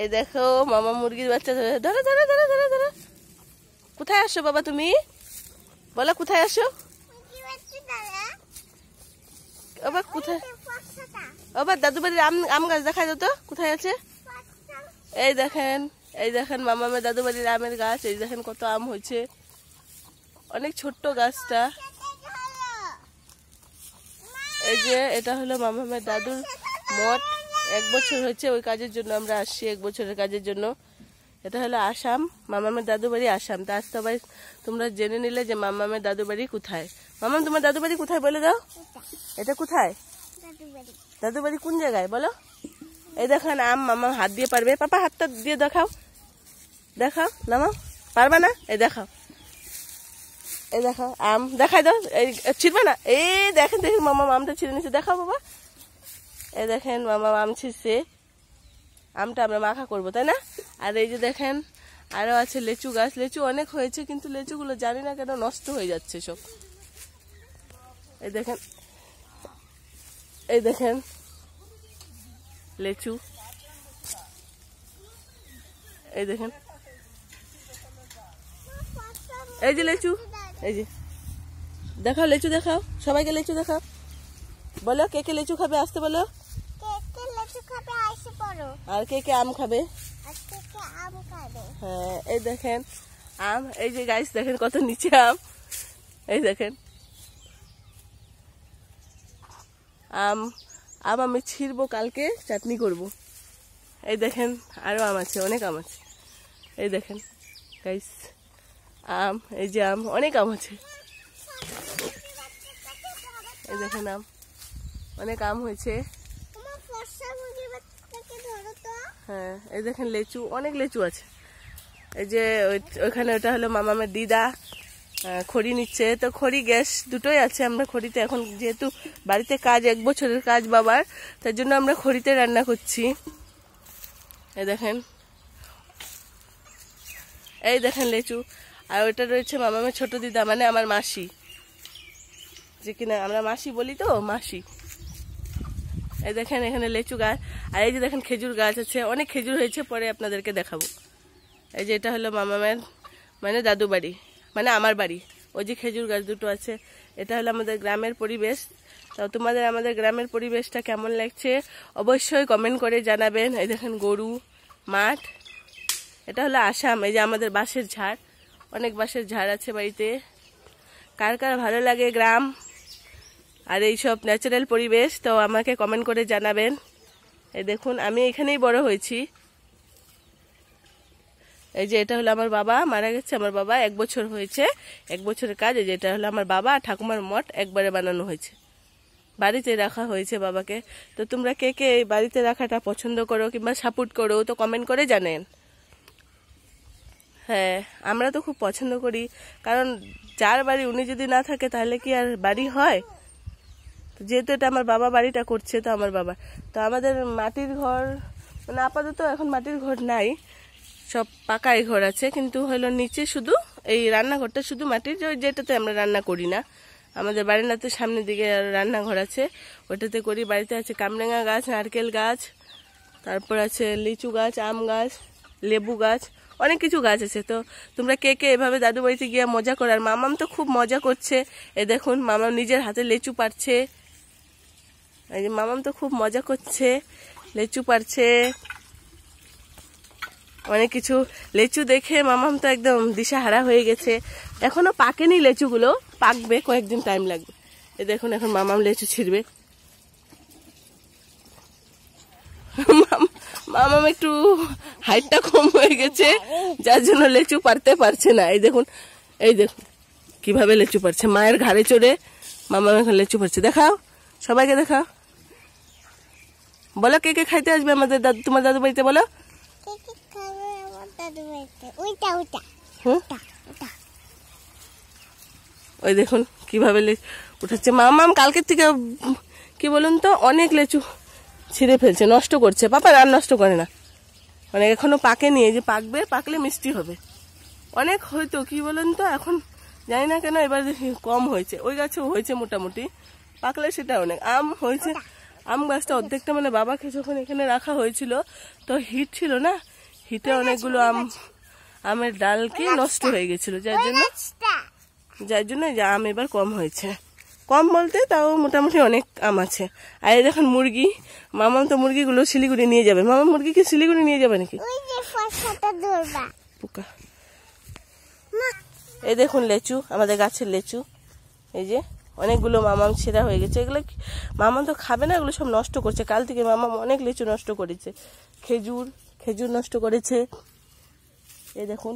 এই দেখো মামা মুরগির বাচ্চা ধরে ধরো ধরো ধরো ধরো ধরো কোথায় আসো বাবা তুমি বলো কোথায় আসো আবার কোথায় আবার দাদু বাড়ির আম আম গাছ দেখা যেত কোথায় আছে এই দেখেন এই দেখেন মামা আমার দাদু বাড়ির আমের গাছ এই দেখেন কত আম হয়েছে অনেক ছোট্ট গাছটা এই যে এটা হলো মামা মামামের দাদুর মঠ এক বছর হয়েছে ওই কাজের জন্য আমরা আসছি এক বছরের কাজের জন্য এটা হলো আসাম মামামের দাদু বাড়ি আসাম তা আজ সবাই তোমরা জেনে নিলে যে মামামের দাদু বাড়ি কোথায় মামাম তোমার দাদু বাড়ি কোথায় বলে দাও এটা কোথায় দাদু বাড়ি কোন জায়গায় বলো এই দেখেন আম মামা হাত দিয়ে পারবে পাপা হাতটা দিয়ে দেখাও দেখাও নামা পারবা না এই দেখাও এই দেখাও আম দেখাই দাও এই ছিঁড়বে না এই দেখেন দেখেন মামা আমটা ছিঁড়ে নিচ্ছে দেখাও বাবা এই দেখেন মামা আম ছিঁচে আমটা আমরা মাখা করব তাই না আর এই যে দেখেন আরও আছে লেচু গাছ লেচু অনেক হয়েছে কিন্তু লেচুগুলো জানি না কেন নষ্ট হয়ে যাচ্ছে সব এই দেখেন এই দেখেন লেচু এই দেখেন এই যে লেচু এই যে দেখাও লেচু দেখাও সবাইকে লেচু দেখাও বলো কে কে লেচু খাবে আসতে বলো আর কে কে আম খাবে আম হ্যাঁ এই দেখেন আম এই যে গাইস দেখেন কত নিচে আম এই দেখেন আম আম আমি ছিঁড়বো কালকে চাটনি করব এই দেখেন আরও আম আছে অনেক আম আছে এই দেখেন গাইস আম এই যে আম অনেক আম আছে এই দেখেন আম অনেক আম হয়েছে হ্যাঁ এই দেখেন লেচু অনেক লেচু আছে এই যে ওইখানে ওটা হলো মামামের দিদা খড়ি নিচ্ছে তো খড়ি গ্যাস দুটোই আছে আমরা খড়িতে এখন যেহেতু বাড়িতে কাজ এক বছরের কাজ বাবার তার জন্য আমরা খড়িতে রান্না করছি এই দেখেন এই দেখেন লেচু আর ওটা রয়েছে মামামের ছোট দিদা মানে আমার মাসি যে কিনা আমরা মাসি বলি তো মাসি এই দেখেন এখানে লেচু গাছ আর এই যে দেখেন খেজুর গাছ আছে অনেক খেজুর হয়েছে পরে আপনাদেরকে দেখাবো এই যে এটা হলো মামামের মানে দাদু বাড়ি মানে আমার বাড়ি ওই যে খেজুর গাছ দুটো আছে এটা হলো আমাদের গ্রামের পরিবেশ তো তোমাদের আমাদের গ্রামের পরিবেশটা কেমন লাগছে অবশ্যই কমেন্ট করে জানাবেন এই দেখেন গরু মাঠ এটা হলো আসাম এই যে আমাদের বাঁশের ঝাড় অনেক বাঁশের ঝাড় আছে বাড়িতে কার কার ভালো লাগে গ্রাম আর এই সব ন্যাচারাল পরিবেশ তো আমাকে কমেন্ট করে জানাবেন এই দেখুন আমি এখানেই বড় হয়েছি এই যে এটা হলো আমার বাবা মারা গেছে আমার বাবা এক বছর হয়েছে এক বছরের কাজ এই যে এটা হলো আমার বাবা ঠাকুমার মঠ একবারে বানানো হয়েছে বাড়িতে রাখা হয়েছে বাবাকে তো তোমরা কে কে এই বাড়িতে রাখাটা পছন্দ করো কিংবা সাপোর্ট করো তো কমেন্ট করে জানেন হ্যাঁ আমরা তো খুব পছন্দ করি কারণ যার বাড়ি উনি যদি না থাকে তাহলে কি আর বাড়ি হয় যেহেতু এটা আমার বাবা বাড়িটা করছে তো আমার বাবা তো আমাদের মাটির ঘর মানে আপাতত এখন মাটির ঘর নাই সব পাকাই ঘর আছে কিন্তু হলো নিচে শুধু এই রান্নাঘরটা শুধু মাটির যেটাতে আমরা রান্না করি না আমাদের তো সামনের দিকে রান্নাঘর আছে ওটাতে করি বাড়িতে আছে কামরেঙা গাছ নারকেল গাছ তারপর আছে লিচু গাছ আম গাছ লেবু গাছ অনেক কিছু গাছ আছে তো তোমরা কে কে এভাবে দাদু বাড়িতে গিয়ে মজা করার মামাম তো খুব মজা করছে এ দেখুন মামা নিজের হাতে লেচু পারছে এই যে মামাম তো খুব মজা করছে লেচু পারছে অনেক কিছু লেচু দেখে মামাম তো একদম দিশাহারা হয়ে গেছে এখনও পাকেনি লেচুগুলো পাকবে কয়েকদিন টাইম লাগবে এ দেখুন এখন মামাম লেচু ছিঁড়বে মামাম একটু হাইটটা কম হয়ে গেছে যার জন্য লেচু পারতে পারছে না এই দেখুন এই দেখুন কিভাবে লেচু পারছে মায়ের ঘাড়ে চড়ে মামাম এখন লেচু পারছে দেখাও সবাইকে দেখাও বলো কে কে খাইতে আসবে আমাদের দাদু তোমার দাদু বাড়িতে বলো ওই দেখুন কিভাবে উঠাচ্ছে মা মাম কালকের থেকে কি বলুন তো অনেক লেচু ছিঁড়ে ফেলছে নষ্ট করছে পাপা আর নষ্ট করে না মানে এখনো পাকে নিয়ে যে পাকবে পাকলে মিষ্টি হবে অনেক হয়তো কি বলুন তো এখন জানি না কেন এবার কম হয়েছে ওই গাছেও হয়েছে মোটামুটি পাকলে সেটা অনেক আম হয়েছে আম গাছটা অর্ধেকটা মানে বাবাকে যখন এখানে রাখা হয়েছিল তো হিট ছিল না হিটে অনেকগুলো আম আমের ডালকে নষ্ট হয়ে গেছিল যার জন্য যার জন্য আম এবার কম হয়েছে কম বলতে তাও মোটামুটি অনেক আম আছে আর দেখুন মুরগি মামাম তো মুরগিগুলো শিলিগুড়ি নিয়ে যাবে মামা মুরগিকে শিলিগুড়ি নিয়ে যাবে নাকি পোকা এই দেখুন লেচু আমাদের গাছের লেচু এই যে অনেকগুলো মামাম ছেঁড়া হয়ে গেছে এগুলো মামা তো খাবে না এগুলো সব নষ্ট করছে কাল থেকে মামাম অনেক লিচু নষ্ট করেছে খেজুর খেজুর নষ্ট করেছে এই দেখুন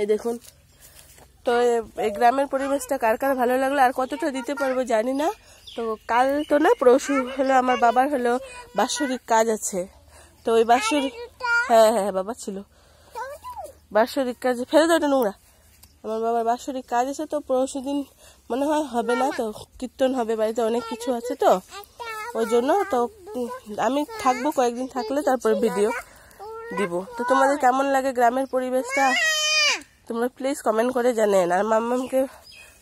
এই দেখুন তো এই গ্রামের পরিবেশটা কার কার ভালো লাগলো আর কতটা দিতে পারবো জানি না তো কাল তো না পরশু হলো আমার বাবার হলো বাৎসরিক কাজ আছে তো ওই বাৎসরিক হ্যাঁ হ্যাঁ, হ্যাঁ বাবা ছিল বাৎসরিক কাজ ফেলে দাও নোংরা আমার বাবার বাৎসরিক কাজ আছে তো পরশু দিন মনে হয় হবে না তো কীর্তন হবে বাড়িতে অনেক কিছু আছে তো ওই জন্য তো আমি থাকবো কয়েকদিন থাকলে তারপর ভিডিও দিব তো তোমাদের কেমন লাগে গ্রামের পরিবেশটা তোমরা প্লিজ কমেন্ট করে জানেন আর মাম্মামকে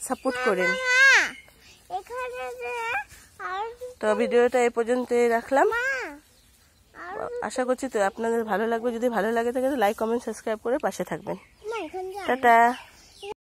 সাপোর্ট করেন তো ভিডিওটা এ পর্যন্ত রাখলাম আশা করছি তো আপনাদের ভালো লাগবে যদি ভালো লাগে থাকে তো লাইক কমেন্ট সাবস্ক্রাইব করে পাশে থাকবেন টাটা